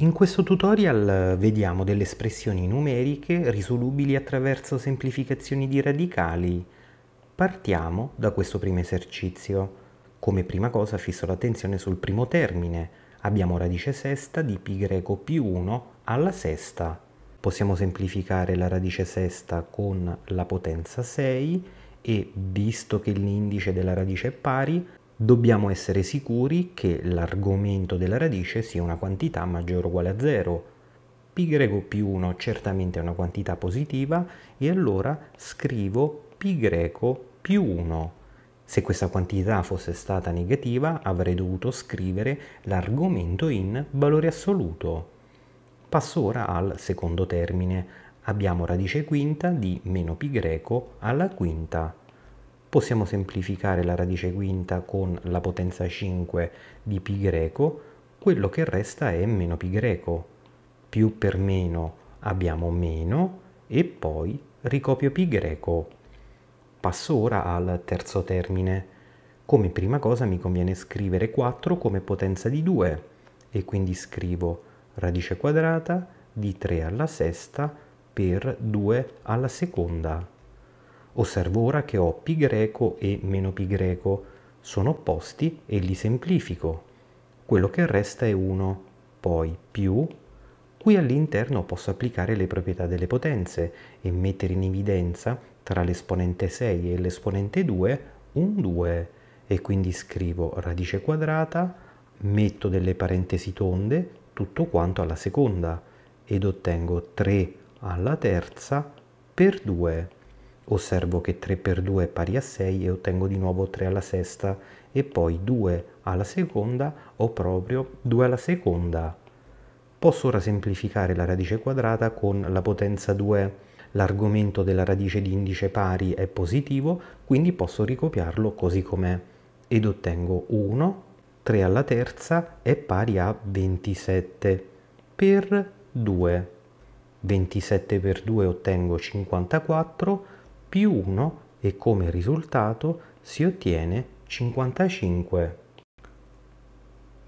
In questo tutorial vediamo delle espressioni numeriche risolubili attraverso semplificazioni di radicali. Partiamo da questo primo esercizio. Come prima cosa fisso l'attenzione sul primo termine. Abbiamo radice sesta di pi greco più 1 alla sesta. Possiamo semplificare la radice sesta con la potenza 6 e, visto che l'indice della radice è pari, dobbiamo essere sicuri che l'argomento della radice sia una quantità maggiore o uguale a 0. Π più 1 certamente è una quantità positiva e allora scrivo π più 1. Se questa quantità fosse stata negativa avrei dovuto scrivere l'argomento in valore assoluto. Passo ora al secondo termine. Abbiamo radice quinta di meno π alla quinta possiamo semplificare la radice quinta con la potenza 5 di π greco, quello che resta è meno π greco. Più per meno abbiamo meno e poi ricopio π greco. Passo ora al terzo termine. Come prima cosa mi conviene scrivere 4 come potenza di 2 e quindi scrivo radice quadrata di 3 alla sesta per 2 alla seconda. Osservo ora che ho π greco e meno π greco, sono opposti e li semplifico. Quello che resta è 1, poi più, qui all'interno posso applicare le proprietà delle potenze e mettere in evidenza tra l'esponente 6 e l'esponente 2 un 2 e quindi scrivo radice quadrata, metto delle parentesi tonde, tutto quanto alla seconda ed ottengo 3 alla terza per 2 osservo che 3 per 2 è pari a 6 e ottengo di nuovo 3 alla sesta e poi 2 alla seconda o proprio 2 alla seconda. Posso ora semplificare la radice quadrata con la potenza 2. L'argomento della radice di indice pari è positivo, quindi posso ricopiarlo così com'è ed ottengo 1, 3 alla terza è pari a 27 per 2. 27 per 2 ottengo 54 più 1 e come risultato si ottiene 55.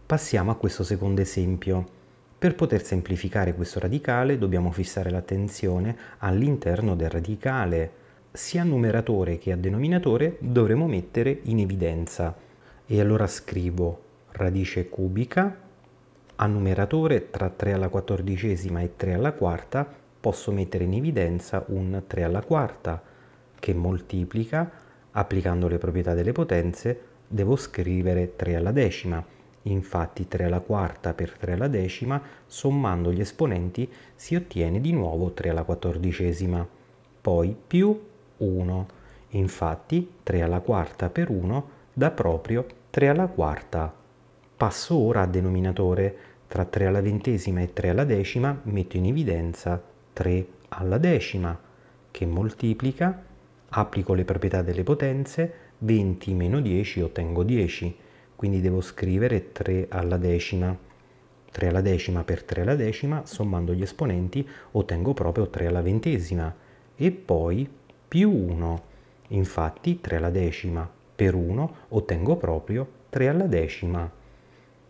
Passiamo a questo secondo esempio. Per poter semplificare questo radicale dobbiamo fissare l'attenzione all'interno del radicale. Sia al numeratore che a denominatore dovremo mettere in evidenza. E allora scrivo radice cubica a numeratore tra 3 alla quattordicesima e 3 alla quarta posso mettere in evidenza un 3 alla quarta che moltiplica, applicando le proprietà delle potenze, devo scrivere 3 alla decima. Infatti 3 alla quarta per 3 alla decima, sommando gli esponenti, si ottiene di nuovo 3 alla quattordicesima. Poi più 1. Infatti 3 alla quarta per 1 dà proprio 3 alla quarta. Passo ora al denominatore. Tra 3 alla ventesima e 3 alla decima metto in evidenza 3 alla decima, che moltiplica applico le proprietà delle potenze, 20 meno 10 ottengo 10, quindi devo scrivere 3 alla decima. 3 alla decima per 3 alla decima, sommando gli esponenti ottengo proprio 3 alla ventesima e poi più 1. Infatti 3 alla decima per 1 ottengo proprio 3 alla decima.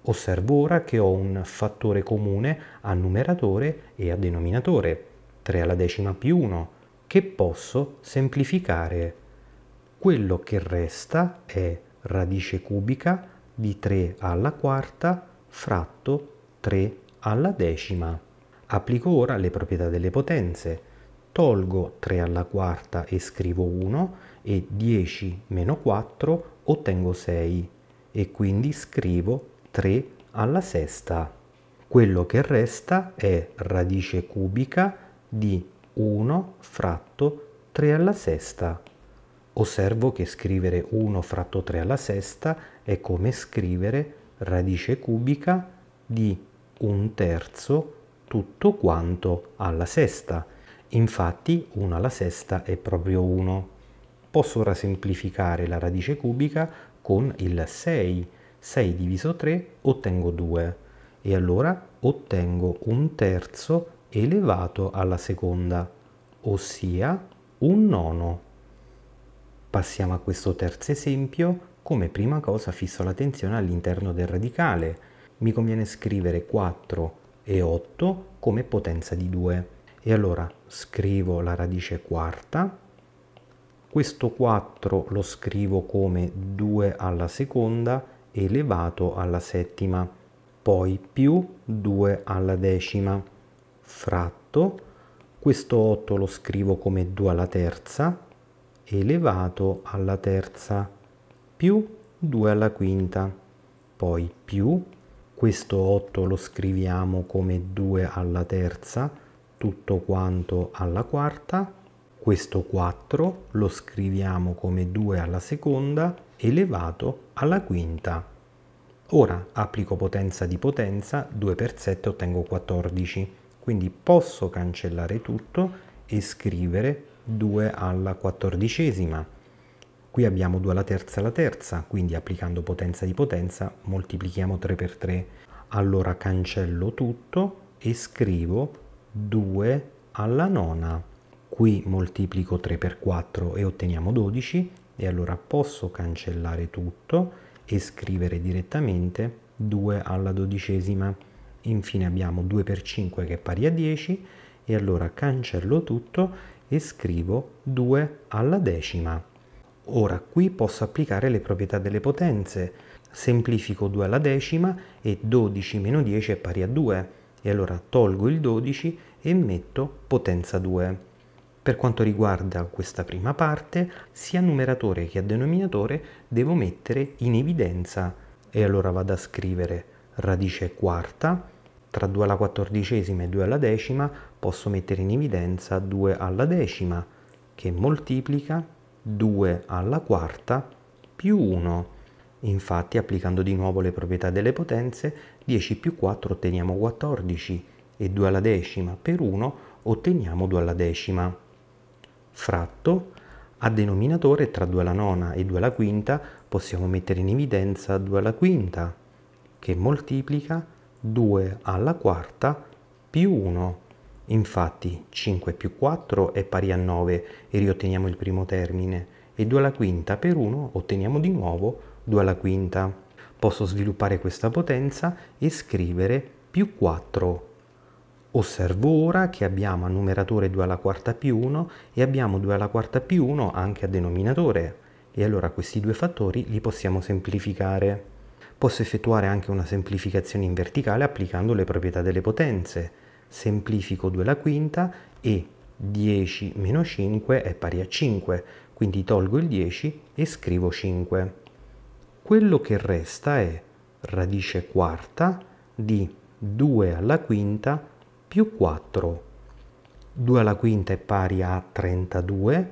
Osservo ora che ho un fattore comune a numeratore e a denominatore. 3 alla decima più 1 che posso semplificare. Quello che resta è radice cubica di 3 alla quarta fratto 3 alla decima. Applico ora le proprietà delle potenze. Tolgo 3 alla quarta e scrivo 1 e 10 meno 4 ottengo 6 e quindi scrivo 3 alla sesta. Quello che resta è radice cubica di 1 fratto 3 alla sesta. Osservo che scrivere 1 fratto 3 alla sesta è come scrivere radice cubica di un terzo tutto quanto alla sesta. Infatti 1 alla sesta è proprio 1. Posso ora semplificare la radice cubica con il 6. 6 diviso 3 ottengo 2 e allora ottengo un terzo elevato alla seconda, ossia un nono. Passiamo a questo terzo esempio. Come prima cosa fisso la tensione all'interno del radicale. Mi conviene scrivere 4 e 8 come potenza di 2. E allora scrivo la radice quarta, questo 4 lo scrivo come 2 alla seconda elevato alla settima, poi più 2 alla decima fratto, questo 8 lo scrivo come 2 alla terza, elevato alla terza, più 2 alla quinta, poi più, questo 8 lo scriviamo come 2 alla terza, tutto quanto alla quarta, questo 4 lo scriviamo come 2 alla seconda elevato alla quinta. Ora applico potenza di potenza, 2 per 7 ottengo 14. Quindi posso cancellare tutto e scrivere 2 alla quattordicesima. Qui abbiamo 2 alla terza alla terza, quindi applicando potenza di potenza moltiplichiamo 3 per 3. Allora cancello tutto e scrivo 2 alla nona. Qui moltiplico 3 per 4 e otteniamo 12 e allora posso cancellare tutto e scrivere direttamente 2 alla dodicesima infine abbiamo 2 per 5 che è pari a 10 e allora cancello tutto e scrivo 2 alla decima. Ora qui posso applicare le proprietà delle potenze. Semplifico 2 alla decima e 12 meno 10 è pari a 2 e allora tolgo il 12 e metto potenza 2. Per quanto riguarda questa prima parte, sia numeratore che a denominatore devo mettere in evidenza e allora vado a scrivere radice quarta tra 2 alla quattordicesima e 2 alla decima posso mettere in evidenza 2 alla decima che moltiplica 2 alla quarta più 1. Infatti applicando di nuovo le proprietà delle potenze 10 più 4 otteniamo 14 e 2 alla decima per 1 otteniamo 2 alla decima. Fratto a denominatore tra 2 alla nona e 2 alla quinta possiamo mettere in evidenza 2 alla quinta che moltiplica 2 alla quarta più 1. Infatti 5 più 4 è pari a 9 e riotteniamo il primo termine e 2 alla quinta per 1 otteniamo di nuovo 2 alla quinta. Posso sviluppare questa potenza e scrivere più 4. Osservo ora che abbiamo a numeratore 2 alla quarta più 1 e abbiamo 2 alla quarta più 1 anche a denominatore e allora questi due fattori li possiamo semplificare. Posso effettuare anche una semplificazione in verticale applicando le proprietà delle potenze. Semplifico 2 alla quinta e 10 meno 5 è pari a 5, quindi tolgo il 10 e scrivo 5. Quello che resta è radice quarta di 2 alla quinta più 4. 2 alla quinta è pari a 32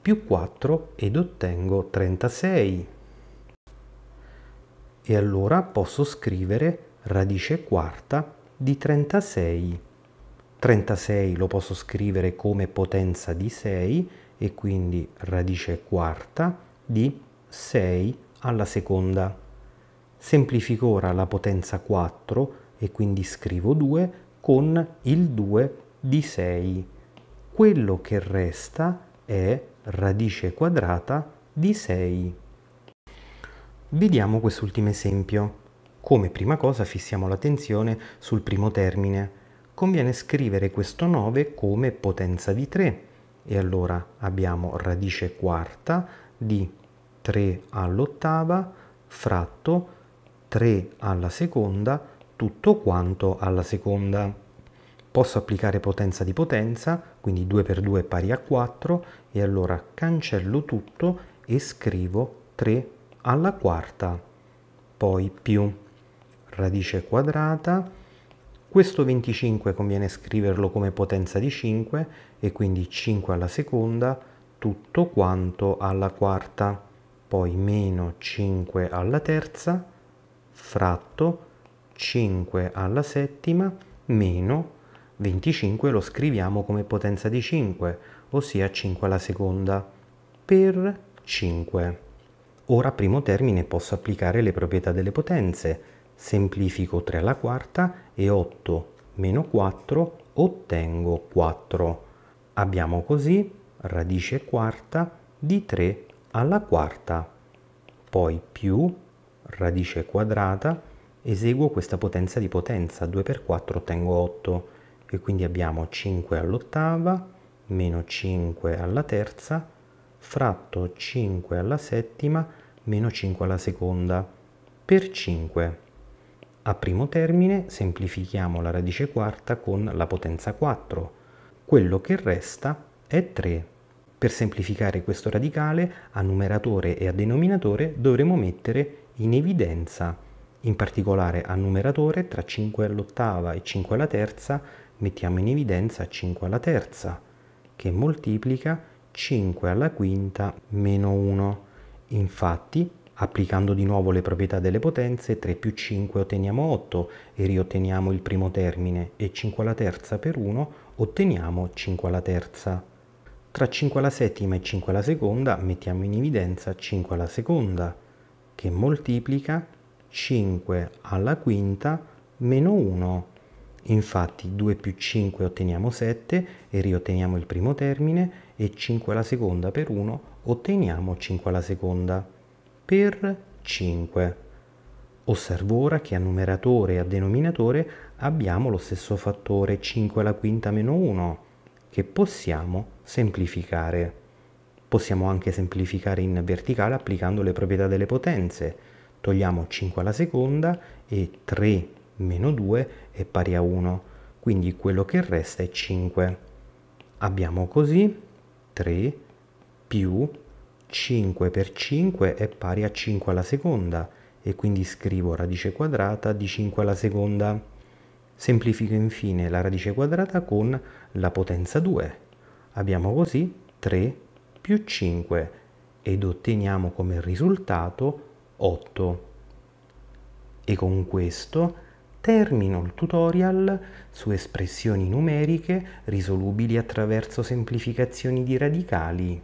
più 4 ed ottengo 36 e allora posso scrivere radice quarta di 36. 36 lo posso scrivere come potenza di 6 e quindi radice quarta di 6 alla seconda. Semplifico ora la potenza 4 e quindi scrivo 2 con il 2 di 6. Quello che resta è radice quadrata di 6. Vediamo quest'ultimo esempio. Come prima cosa fissiamo l'attenzione sul primo termine. Conviene scrivere questo 9 come potenza di 3 e allora abbiamo radice quarta di 3 all'ottava fratto 3 alla seconda tutto quanto alla seconda. Posso applicare potenza di potenza, quindi 2 per 2 è pari a 4 e allora cancello tutto e scrivo 3 alla quarta, poi più radice quadrata, questo 25 conviene scriverlo come potenza di 5 e quindi 5 alla seconda, tutto quanto alla quarta, poi meno 5 alla terza, fratto 5 alla settima, meno 25 lo scriviamo come potenza di 5, ossia 5 alla seconda, per 5. Ora a primo termine posso applicare le proprietà delle potenze. Semplifico 3 alla quarta e 8 meno 4 ottengo 4. Abbiamo così radice quarta di 3 alla quarta. Poi più radice quadrata, eseguo questa potenza di potenza, 2 per 4 ottengo 8 e quindi abbiamo 5 all'ottava meno 5 alla terza fratto 5 alla settima meno 5 alla seconda per 5. A primo termine semplifichiamo la radice quarta con la potenza 4. Quello che resta è 3. Per semplificare questo radicale a numeratore e a denominatore dovremo mettere in evidenza, in particolare a numeratore tra 5 all'ottava e 5 alla terza mettiamo in evidenza 5 alla terza che moltiplica 5 alla quinta meno 1. Infatti, applicando di nuovo le proprietà delle potenze, 3 più 5 otteniamo 8 e riotteniamo il primo termine e 5 alla terza per 1 otteniamo 5 alla terza. Tra 5 alla settima e 5 alla seconda mettiamo in evidenza 5 alla seconda che moltiplica 5 alla quinta meno 1 Infatti 2 più 5 otteniamo 7 e riotteniamo il primo termine e 5 alla seconda per 1 otteniamo 5 alla seconda per 5. Osservo ora che a numeratore e a denominatore abbiamo lo stesso fattore 5 alla quinta meno 1 che possiamo semplificare. Possiamo anche semplificare in verticale applicando le proprietà delle potenze. Togliamo 5 alla seconda e 3 meno 2 è pari a 1, quindi quello che resta è 5. Abbiamo così 3 più 5 per 5 è pari a 5 alla seconda e quindi scrivo radice quadrata di 5 alla seconda. Semplifico infine la radice quadrata con la potenza 2. Abbiamo così 3 più 5 ed otteniamo come risultato 8. E con questo termino il tutorial su espressioni numeriche risolubili attraverso semplificazioni di radicali.